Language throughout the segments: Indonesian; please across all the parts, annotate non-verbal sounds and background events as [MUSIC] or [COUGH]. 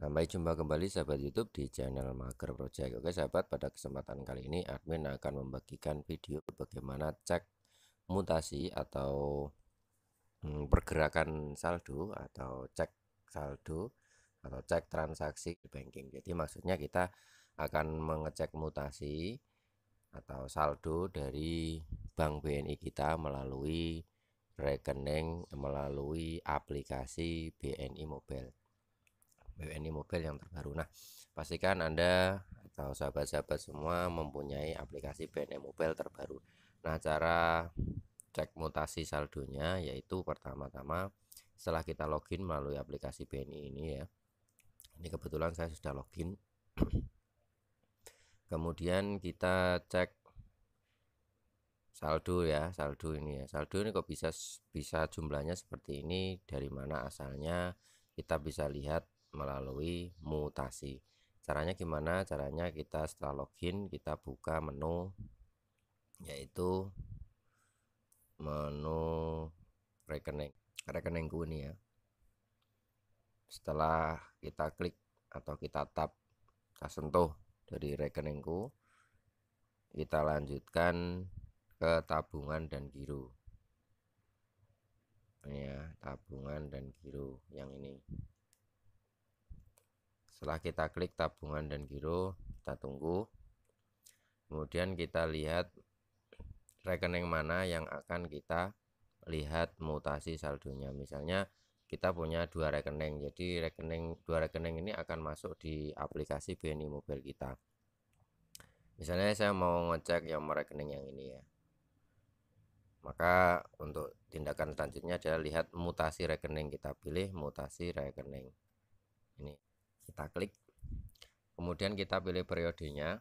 Sampai jumpa kembali sahabat YouTube di channel Mager Project. Oke sahabat, pada kesempatan kali ini admin akan membagikan video bagaimana cek mutasi atau hmm, pergerakan saldo atau cek saldo atau cek transaksi di banking. Jadi maksudnya kita akan mengecek mutasi atau saldo dari Bank BNI kita melalui rekening melalui aplikasi BNI Mobile bni Mobile yang terbaru. Nah, pastikan Anda atau sahabat-sahabat semua mempunyai aplikasi BNI Mobile terbaru. Nah, cara cek mutasi saldonya yaitu pertama-tama setelah kita login melalui aplikasi BNI ini ya. Ini kebetulan saya sudah login. [CLEARS THROAT] Kemudian kita cek saldo ya, saldo ini ya. Saldo ini kok bisa bisa jumlahnya seperti ini, dari mana asalnya? Kita bisa lihat melalui mutasi. Caranya gimana? Caranya kita setelah login kita buka menu yaitu menu rekening rekeningku ini ya. Setelah kita klik atau kita tap kita sentuh dari rekeningku kita lanjutkan ke tabungan dan giro ya tabungan dan giro yang ini setelah kita klik tabungan dan giro, kita tunggu. Kemudian kita lihat rekening mana yang akan kita lihat mutasi saldonya. Misalnya kita punya dua rekening. Jadi rekening dua rekening ini akan masuk di aplikasi BNI Mobile kita. Misalnya saya mau ngecek yang rekening yang ini ya. Maka untuk tindakan selanjutnya adalah lihat mutasi rekening kita pilih mutasi rekening. Ini kita klik kemudian kita pilih periodenya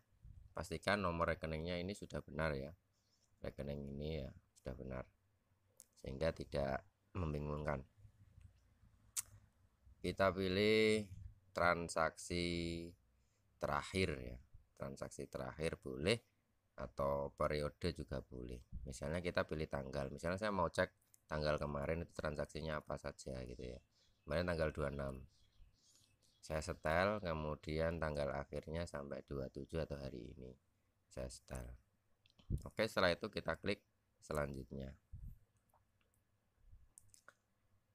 pastikan nomor rekeningnya ini sudah benar ya rekening ini ya sudah benar sehingga tidak membingungkan kita pilih transaksi terakhir ya transaksi terakhir boleh atau periode juga boleh misalnya kita pilih tanggal misalnya saya mau cek tanggal kemarin itu transaksinya apa saja gitu ya kemarin tanggal 26 saya setel kemudian tanggal akhirnya sampai 27 atau hari ini saya setel oke setelah itu kita klik selanjutnya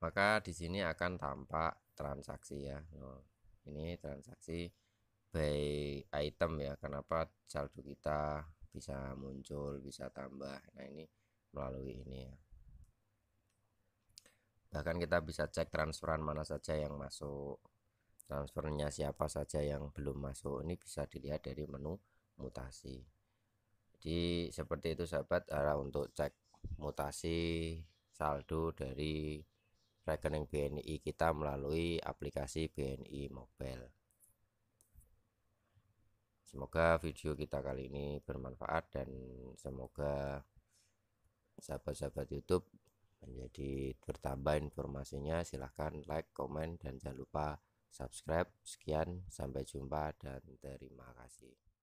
maka di sini akan tampak transaksi ya oh, ini transaksi by item ya kenapa saldo kita bisa muncul bisa tambah nah ini melalui ini ya bahkan kita bisa cek transferan mana saja yang masuk transfernya siapa saja yang belum masuk ini bisa dilihat dari menu mutasi jadi seperti itu sahabat Cara untuk cek mutasi saldo dari rekening BNI kita melalui aplikasi BNI Mobile semoga video kita kali ini bermanfaat dan semoga sahabat-sahabat YouTube menjadi bertambah informasinya silahkan like, komen dan jangan lupa subscribe. Sekian, sampai jumpa dan terima kasih.